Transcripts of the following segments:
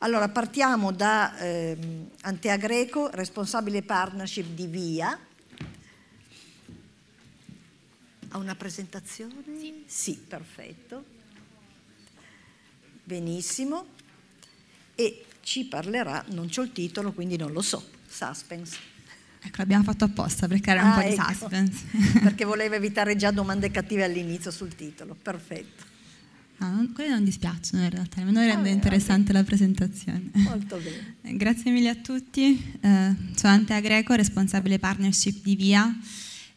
Allora, partiamo da eh, Antea Greco, responsabile partnership di VIA. Ha una presentazione? Sì. sì, perfetto. Benissimo. E ci parlerà, non c'ho il titolo, quindi non lo so, Suspense. Ecco, l'abbiamo fatto apposta per creare ah, un po' ecco, di suspense. Perché voleva evitare già domande cattive all'inizio sul titolo, perfetto. No, non, quelle non dispiacciono in realtà, almeno ah, interessante la presentazione. Molto bene. Eh, grazie mille a tutti, eh, sono Antea Greco, responsabile partnership di VIA.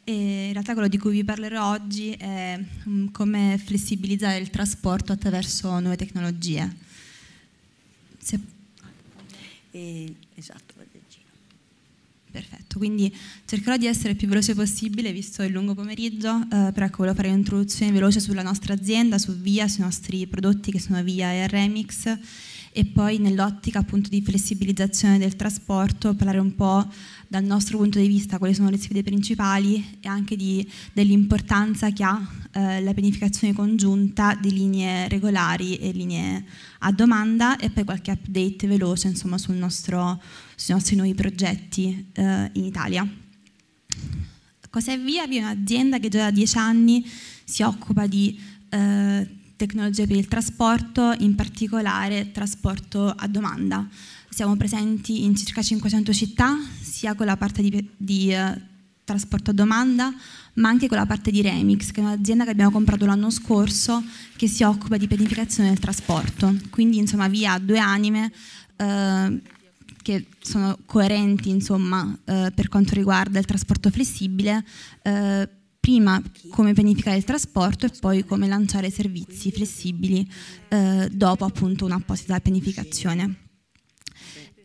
E in realtà quello di cui vi parlerò oggi è mm, come flessibilizzare il trasporto attraverso nuove tecnologie. Se... Eh, esatto, Perfetto letto, quindi cercherò di essere il più veloce possibile visto il lungo pomeriggio, eh, però ecco, volevo fare un'introduzione veloce sulla nostra azienda, su Via, sui nostri prodotti che sono Via e Remix e poi nell'ottica appunto di flessibilizzazione del trasporto parlare un po' dal nostro punto di vista quali sono le sfide principali e anche dell'importanza che ha eh, la pianificazione congiunta di linee regolari e linee a domanda e poi qualche update veloce insomma sul nostro, sui nostri nuovi progetti eh, in Italia. Cos'è Via? Via è un'azienda che già da dieci anni si occupa di eh, tecnologie per il trasporto, in particolare trasporto a domanda. Siamo presenti in circa 500 città, sia con la parte di, di eh, trasporto a domanda, ma anche con la parte di Remix, che è un'azienda che abbiamo comprato l'anno scorso, che si occupa di pianificazione del trasporto. Quindi insomma via due anime eh, che sono coerenti insomma, eh, per quanto riguarda il trasporto flessibile eh, prima come pianificare il trasporto e poi come lanciare servizi flessibili eh, dopo appunto un'apposita pianificazione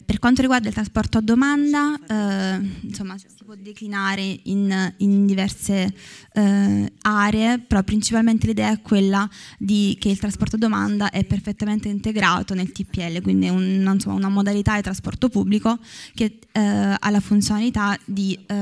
per quanto riguarda il trasporto a domanda, eh, insomma, si può declinare in, in diverse eh, aree, però principalmente l'idea è quella di, che il trasporto a domanda è perfettamente integrato nel TPL, quindi è un, insomma, una modalità di trasporto pubblico che eh, ha la funzionalità di eh,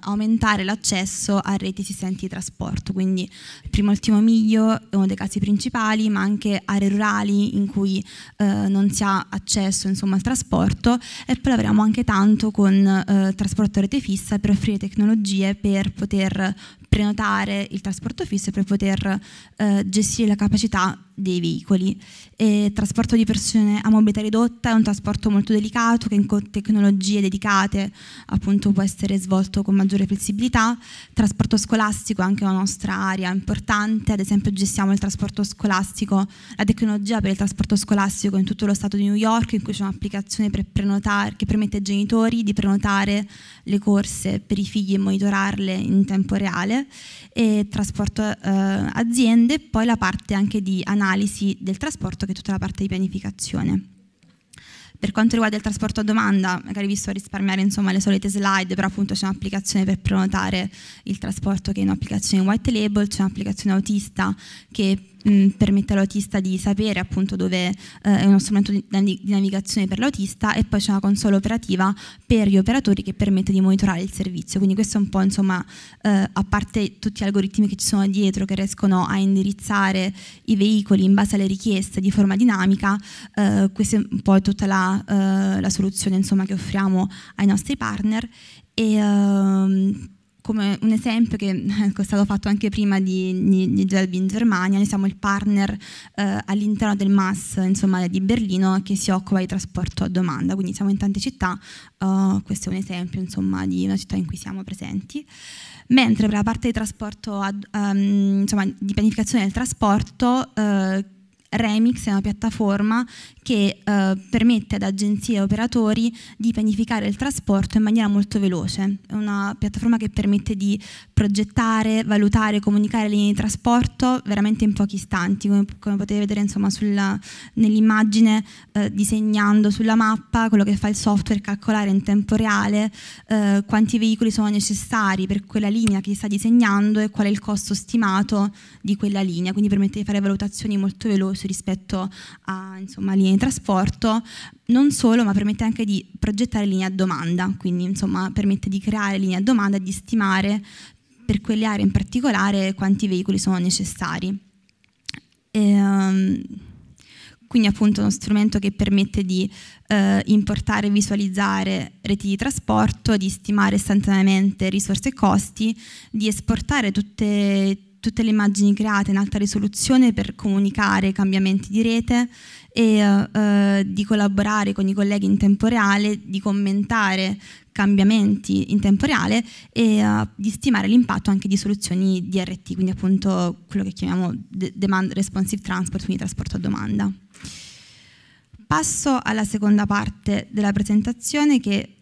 aumentare l'accesso a reti esistenti di trasporto, quindi primo e ultimo miglio è uno dei casi principali, ma anche aree rurali in cui eh, non si ha accesso insomma, al trasporto molto e poi lavoriamo anche tanto con eh, trasporto a rete fissa per offrire tecnologie per poter prenotare il trasporto fisso per poter eh, gestire la capacità dei veicoli. E trasporto di persone a mobilità ridotta è un trasporto molto delicato che con tecnologie dedicate appunto, può essere svolto con maggiore flessibilità. Trasporto scolastico è anche una nostra area importante, ad esempio gestiamo il trasporto scolastico, la tecnologia per il trasporto scolastico in tutto lo stato di New York in cui c'è un'applicazione che permette ai genitori di prenotare le corse per i figli e monitorarle in tempo reale e trasporto eh, aziende, poi la parte anche di analisi del trasporto che è tutta la parte di pianificazione. Per quanto riguarda il trasporto a domanda, magari vi sto a risparmiare insomma, le solite slide, però appunto c'è un'applicazione per prenotare il trasporto che è un'applicazione white label, c'è un'applicazione autista che mh, mm, permette all'autista di sapere appunto dove eh, è uno strumento di, di, navigazione per l'autista e poi c'è una console operativa per gli operatori che permette di monitorare il servizio. Quindi questo è un po' insomma, eh, a parte tutti gli algoritmi che ci sono dietro che riescono a indirizzare i veicoli in base alle richieste di forma dinamica, eh, questa è un po' tutta la, eh, la soluzione insomma, che offriamo ai nostri partner. E, ehm, come un esempio che ecco, è stato fatto anche prima di, di, di Gelbi in Germania, noi siamo il partner eh, all'interno del MAS insomma, di Berlino che si occupa di trasporto a domanda, quindi siamo in tante città, uh, questo è un esempio insomma, di una città in cui siamo presenti. Mentre per la parte di trasporto, ad, um, insomma, di pianificazione del trasporto, eh, Remix è una piattaforma che eh, permette ad agenzie e operatori di pianificare il trasporto in maniera molto veloce. È una piattaforma che permette di progettare, valutare, comunicare linee di trasporto veramente in pochi istanti, come, come potete vedere nell'immagine, eh, disegnando sulla mappa quello che fa il software, calcolare in tempo reale eh, quanti veicoli sono necessari per quella linea che si sta disegnando e qual è il costo stimato di quella linea, quindi permette di fare valutazioni molto veloci causo rispetto a insomma, linee di trasporto, non solo, ma permette anche di progettare linee a domanda, quindi insomma, permette di creare linee a domanda e di stimare per quelle aree in particolare quanti veicoli sono necessari. E, um, quindi appunto uno strumento che permette di eh, importare e visualizzare reti di trasporto, di stimare istantaneamente risorse e costi, di esportare tutte tutte le immagini create in alta risoluzione per comunicare cambiamenti di rete e eh, eh, di collaborare con i colleghi in tempo reale, di commentare cambiamenti in tempo reale e uh, di stimare l'impatto anche di soluzioni DRT, quindi appunto quello che chiamiamo Demand Responsive Transport, quindi trasporto a domanda. Passo alla seconda parte della presentazione che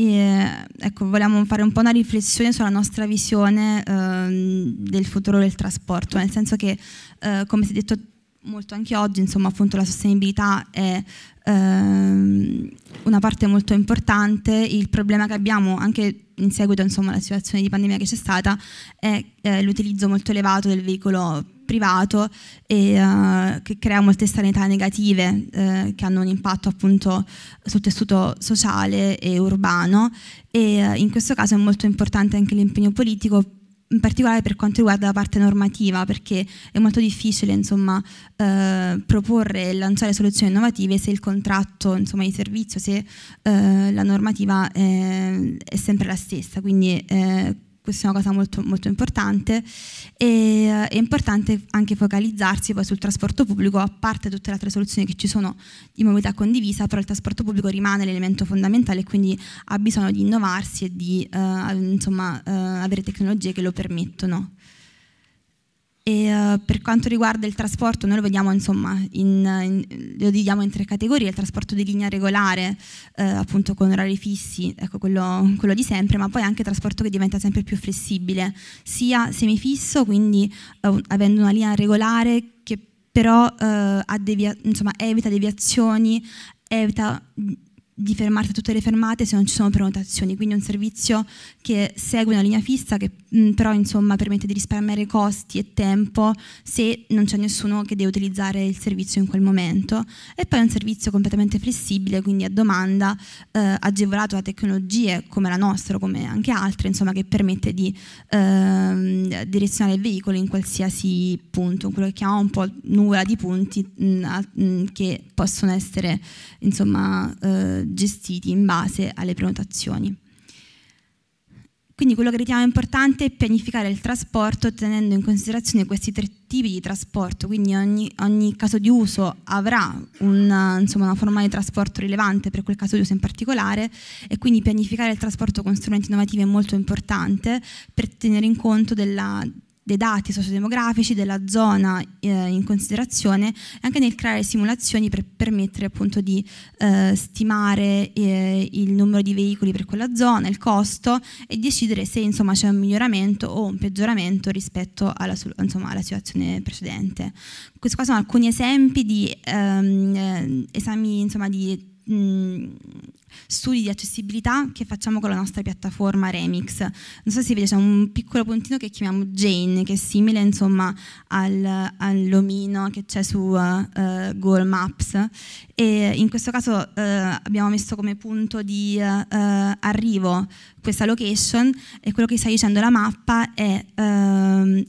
e, ecco, vogliamo fare un po' una riflessione sulla nostra visione eh, del futuro del trasporto, nel senso che, eh, come si è detto molto anche oggi, insomma, appunto la sostenibilità è ehm, una parte molto importante. Il problema che abbiamo anche in seguito insomma, alla situazione di pandemia che c'è stata è eh, l'utilizzo molto elevato del veicolo privato e uh, che crea molte sanità negative uh, che hanno un impatto appunto sul tessuto sociale e urbano e uh, in questo caso è molto importante anche l'impegno politico in particolare per quanto riguarda la parte normativa, perché è molto difficile insomma, eh, proporre e lanciare soluzioni innovative se il contratto insomma, di servizio, se eh, la normativa eh, è sempre la stessa. Quindi questa è una cosa molto, molto importante, e, eh, è importante anche focalizzarsi poi sul trasporto pubblico, a parte tutte le altre soluzioni che ci sono di mobilità condivisa, però il trasporto pubblico rimane l'elemento fondamentale e quindi ha bisogno di innovarsi e di eh, insomma, eh, avere tecnologie che lo permettono. E, uh, per quanto riguarda il trasporto, noi lo vediamo insomma, in, in, lo dividiamo in tre categorie, il trasporto di linea regolare, eh, appunto con orari fissi, ecco quello, quello, di sempre, ma poi anche trasporto che diventa sempre più flessibile, sia semifisso, quindi eh, avendo una linea regolare che però eh, devia- insomma, evita deviazioni, evita di fermarsi a tutte le fermate se non ci sono prenotazioni, quindi un servizio che segue una linea fissa che mh, mm, però insomma permette di risparmiare costi e tempo se non c'è nessuno che deve utilizzare il servizio in quel momento. E poi è un servizio completamente flessibile, quindi a domanda, eh, agevolato da tecnologie come la nostra, come anche altre, insomma, che permette di eh, direzionare il veicolo in qualsiasi punto, quello che chiama un po' nuvola di punti mh, mm, mh, mm, che possono essere insomma, eh, gestiti in base alle prenotazioni. Quindi quello che riteniamo importante è pianificare il trasporto tenendo in considerazione questi tre tipi di trasporto, quindi ogni, ogni caso di uso avrà un, insomma, una forma di trasporto rilevante per quel caso di uso in particolare e quindi pianificare il trasporto con strumenti innovativi è molto importante per tenere in conto della dei dati sociodemografici della zona eh, in considerazione e anche nel creare simulazioni per permettere appunto di eh, stimare eh, il numero di veicoli per quella zona, il costo e decidere se insomma c'è un miglioramento o un peggioramento rispetto alla, insomma, alla situazione precedente. Questi qua sono alcuni esempi di ehm, eh, esami insomma di mh, mm, studi di accessibilità che facciamo con la nostra piattaforma Remix. Non so se vede, c'è un piccolo puntino che chiamiamo Jane, che è simile insomma al, all'omino che c'è su uh, Google Maps. E in questo caso uh, abbiamo messo come punto di uh, arrivo questa location e quello che sta dicendo la mappa è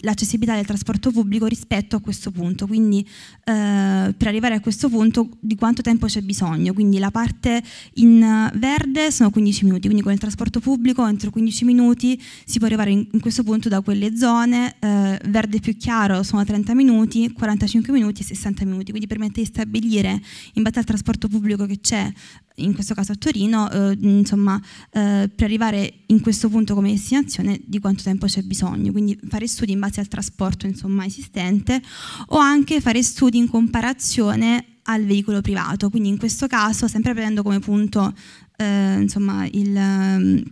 l'accessibilità del trasporto pubblico rispetto a questo punto, quindi eh, per arrivare a questo punto di quanto tempo c'è bisogno, quindi la parte in verde sono 15 minuti, quindi con il trasporto pubblico entro 15 minuti si può arrivare in, in questo punto da quelle zone, eh, verde più chiaro sono 30 minuti, 45 minuti e 60 minuti, quindi permette di stabilire in base al trasporto pubblico che c'è in questo caso a Torino, eh, insomma, eh, per arrivare in questo punto come destinazione di quanto tempo c'è bisogno, quindi fare studi in base al trasporto insomma, esistente o anche fare studi in comparazione al veicolo privato, quindi in questo caso sempre prendendo come punto eh, insomma, il ehm,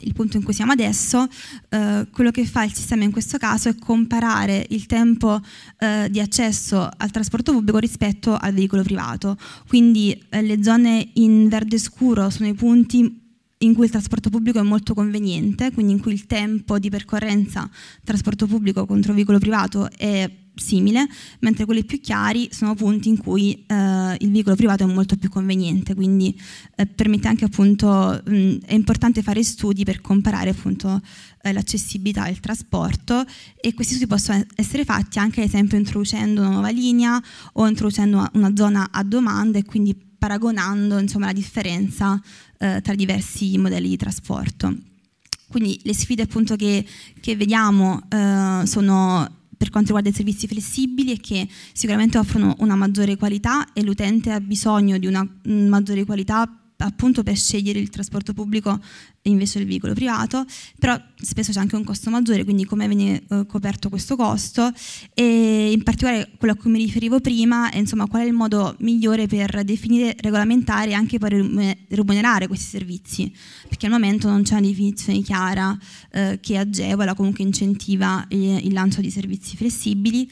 il punto in cui siamo adesso, eh, quello che fa il sistema in questo caso è comparare il tempo eh, di accesso al trasporto pubblico rispetto al veicolo privato. Quindi eh, le zone in verde scuro sono i punti in cui il trasporto pubblico è molto conveniente, quindi in cui il tempo di percorrenza trasporto pubblico contro veicolo privato è simile, mentre quelli più chiari sono punti in cui eh, il veicolo privato è molto più conveniente, quindi eh, permette anche appunto, mh, è importante fare studi per comparare appunto eh, l'accessibilità e il trasporto e questi studi possono essere fatti anche ad esempio introducendo una nuova linea o introducendo una zona a domanda e quindi paragonando insomma, la differenza eh, tra diversi modelli di trasporto. Quindi le sfide appunto che, che vediamo eh, sono per quanto riguarda i servizi flessibili è che sicuramente offrono una maggiore qualità e l'utente ha bisogno di una mm, maggiore qualità appunto per scegliere il trasporto pubblico invece del veicolo privato, però spesso c'è anche un costo maggiore, quindi come viene eh, coperto questo costo e in particolare quello a cui mi riferivo prima, è, insomma qual è il modo migliore per definire, regolamentare e anche per remunerare questi servizi, perché al momento non c'è una definizione chiara eh, che agevola, comunque incentiva il, il lancio di servizi flessibili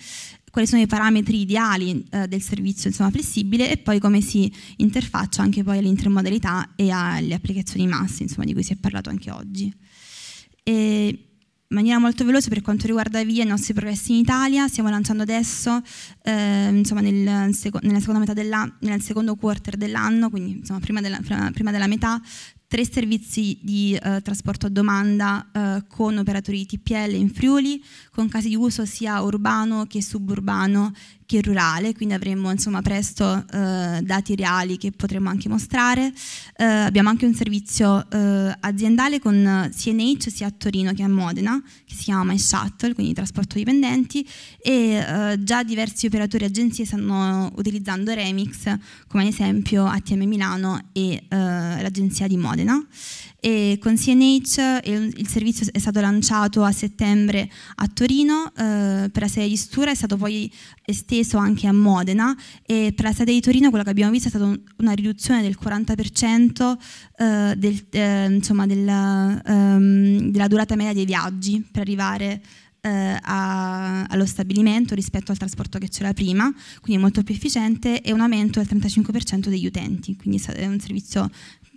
quali sono i parametri ideali eh, del servizio insomma, flessibile e poi come si interfaccia anche poi all'intermodalità e alle applicazioni masse insomma, di cui si è parlato anche oggi. E in maniera molto veloce per quanto riguarda via i nostri progressi in Italia, stiamo lanciando adesso, eh, insomma, nel, nella seconda metà dell'anno, nel secondo quarter dell'anno, quindi insomma, prima, della, prima, prima della metà, tre servizi di eh, trasporto a domanda eh, con operatori di TPL in Friuli, con casi di uso sia urbano che suburbano, che rurale, quindi avremo insomma, presto eh, dati reali che potremo anche mostrare. Eh, abbiamo anche un servizio eh, aziendale con CNH sia a Torino che a Modena, che si chiama My Shuttle, quindi trasporto dipendenti, e eh, già diversi operatori e agenzie stanno utilizzando Remix, come ad esempio ATM Milano e eh, l'agenzia di Modena e con CNH il, il, servizio è stato lanciato a settembre a Torino eh, per la sede di Stura, è stato poi esteso anche a Modena e per la sede di Torino quello che abbiamo visto è stata un, una riduzione del 40% eh, del, eh, insomma, della, ehm, della durata media dei viaggi per arrivare eh, a, allo stabilimento rispetto al trasporto che c'era prima, quindi molto più efficiente e un aumento del 35% degli utenti, quindi è un servizio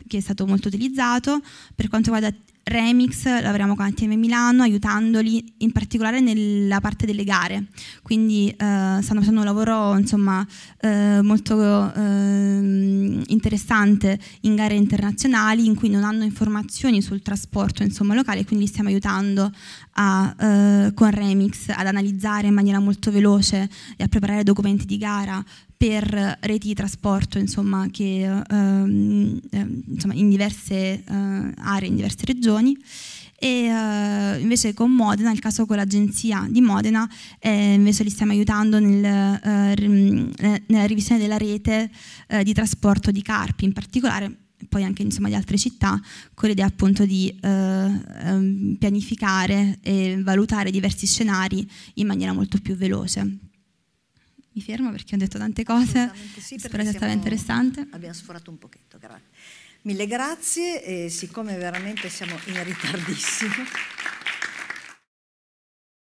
che è stato molto utilizzato. Per quanto riguarda Remix, lavoriamo con ATM Milano aiutandoli in particolare nella parte delle gare, quindi eh, stanno facendo un lavoro insomma, eh, molto eh, interessante in gare internazionali in cui non hanno informazioni sul trasporto insomma, locale, quindi li stiamo aiutando a, eh, con Remix ad analizzare in maniera molto veloce e a preparare documenti di gara per reti di trasporto insomma, che, ehm, ehm, insomma, in diverse eh, aree, in diverse regioni. E eh, invece con Modena, il caso con l'agenzia di Modena, eh, invece li stiamo aiutando nel, eh, eh, nella revisione della rete eh, di trasporto di carpi in particolare, poi anche insomma, di altre città, con l'idea appunto di ehm, pianificare e valutare diversi scenari in maniera molto più veloce mi fermo perché ho detto tante cose, sì, spero sia stata interessante. Abbiamo sforato un pochetto, grazie. Mille grazie, e siccome veramente siamo in ritardissimo.